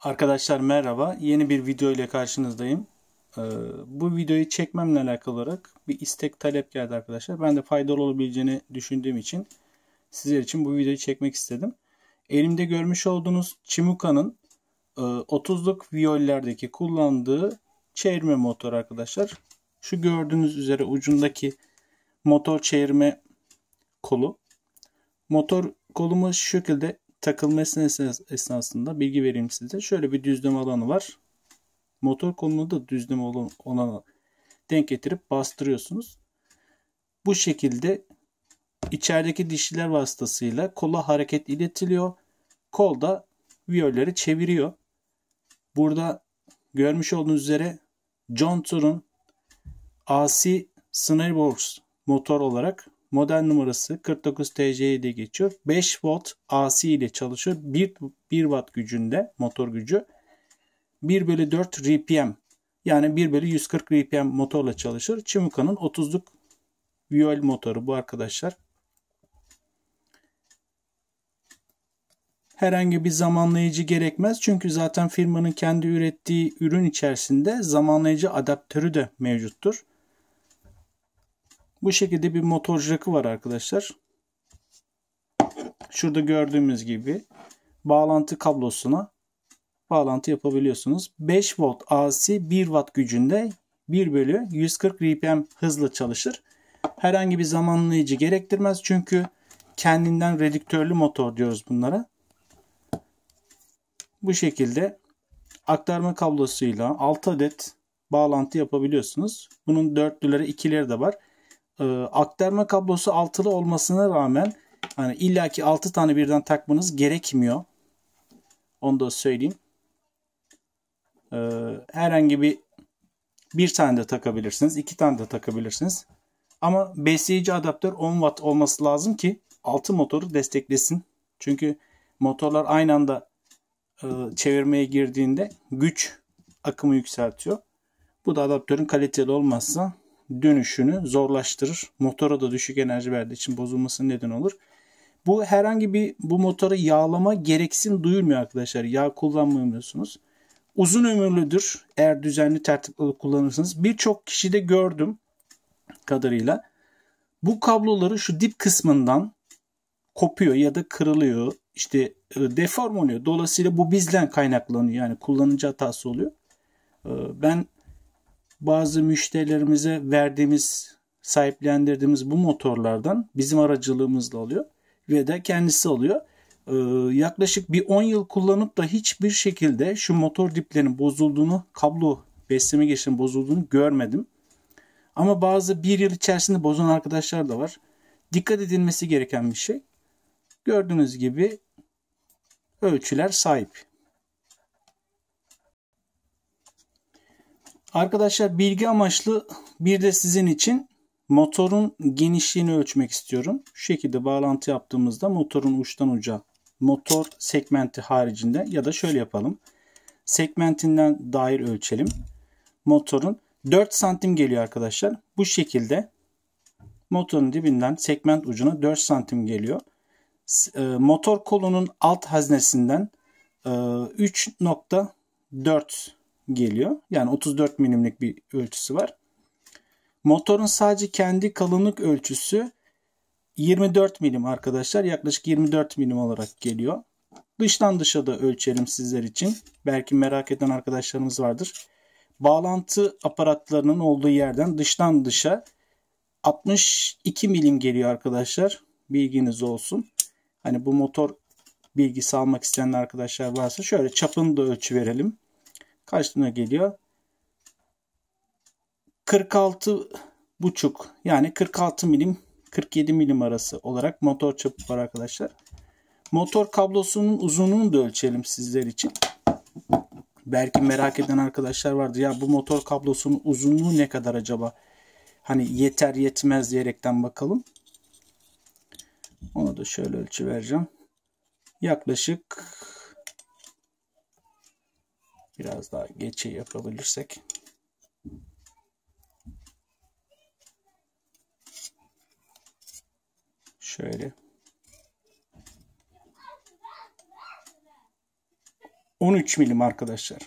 Arkadaşlar merhaba. Yeni bir video ile karşınızdayım. Ee, bu videoyu çekmemle alakalı olarak bir istek talep geldi arkadaşlar. Ben de faydalı olabileceğini düşündüğüm için sizler için bu videoyu çekmek istedim. Elimde görmüş olduğunuz Chimuka'nın e, 30'luk viyollerdeki kullandığı çevirme motor arkadaşlar. Şu gördüğünüz üzere ucundaki motor çevirme kolu. Motor kolumuz şu şekilde takılması esnasında bilgi vereyim size. Şöyle bir düzlem alanı var. Motor kolunu da düzlem olana denk getirip bastırıyorsunuz. Bu şekilde içerideki dişliler vasıtasıyla kola hareket iletiliyor. Kol da viyolleri çeviriyor. Burada görmüş olduğunuz üzere John Tour'un AC Snowboards motor olarak model numarası 49 TC diye geçiyor. 5 watt AC ile çalışıyor. 1, 1 watt gücünde motor gücü. 1 bölü 4 RPM yani 1 bölü 140 RPM motorla çalışır. Chimuka'nın 30'luk Viol motoru bu arkadaşlar. Herhangi bir zamanlayıcı gerekmez. Çünkü zaten firmanın kendi ürettiği ürün içerisinde zamanlayıcı adaptörü de mevcuttur. Bu şekilde bir motor jackı var arkadaşlar. Şurada gördüğümüz gibi bağlantı kablosuna bağlantı yapabiliyorsunuz. 5 volt AC 1 watt gücünde 1 bölü 140 RPM hızla çalışır. Herhangi bir zamanlayıcı gerektirmez çünkü kendinden redüktörlü motor diyoruz bunlara. Bu şekilde aktarma kablosuyla 6 adet bağlantı yapabiliyorsunuz. Bunun dörtlüleri ikileri de var e, aktarma kablosu altılı olmasına rağmen hani illaki 6 tane birden takmanız gerekmiyor. Onu da söyleyeyim. E, herhangi bir bir tane de takabilirsiniz. iki tane de takabilirsiniz. Ama besleyici adaptör 10 watt olması lazım ki 6 motoru desteklesin. Çünkü motorlar aynı anda e, çevirmeye girdiğinde güç akımı yükseltiyor. Bu da adaptörün kaliteli olmazsa dönüşünü zorlaştırır. Motora da düşük enerji verdiği için bozulması neden olur. Bu herhangi bir bu motora yağlama gereksin duyulmuyor arkadaşlar. Yağ kullanmıyorsunuz. Uzun ömürlüdür eğer düzenli tertipli kullanırsanız. Birçok kişide gördüm kadarıyla. Bu kabloları şu dip kısmından kopuyor ya da kırılıyor. İşte e, deform oluyor. Dolayısıyla bu bizden kaynaklanıyor. Yani kullanıcı hatası oluyor. E, ben bazı müşterilerimize verdiğimiz, sahiplendirdiğimiz bu motorlardan bizim aracılığımızla alıyor ve de kendisi alıyor. Ee, yaklaşık bir 10 yıl kullanıp da hiçbir şekilde şu motor diplerinin bozulduğunu, kablo besleme geçişinin bozulduğunu görmedim. Ama bazı bir yıl içerisinde bozan arkadaşlar da var. Dikkat edilmesi gereken bir şey. Gördüğünüz gibi ölçüler sahip. Arkadaşlar bilgi amaçlı bir de sizin için motorun genişliğini ölçmek istiyorum. Şu şekilde bağlantı yaptığımızda motorun uçtan uca motor segmenti haricinde ya da şöyle yapalım. Segmentinden dair ölçelim. Motorun 4 santim geliyor arkadaşlar. Bu şekilde motorun dibinden segment ucuna 4 santim geliyor. E, motor kolunun alt haznesinden 3.4 e, geliyor. Yani 34 milimlik bir ölçüsü var. Motorun sadece kendi kalınlık ölçüsü 24 milim arkadaşlar. Yaklaşık 24 milim olarak geliyor. Dıştan dışa da ölçelim sizler için. Belki merak eden arkadaşlarımız vardır. Bağlantı aparatlarının olduğu yerden dıştan dışa 62 milim geliyor arkadaşlar. Bilginiz olsun. Hani bu motor bilgisi almak isteyen arkadaşlar varsa şöyle çapını da ölçü verelim kaç geliyor? 46 buçuk yani 46 milim 47 milim arası olarak motor çapı var arkadaşlar. Motor kablosunun uzunluğunu da ölçelim sizler için. Belki merak eden arkadaşlar vardı. Ya bu motor kablosunun uzunluğu ne kadar acaba? Hani yeter yetmez diyerekten bakalım. Onu da şöyle ölçü vereceğim. Yaklaşık biraz daha geçe yapabilirsek şöyle 13 milim arkadaşlar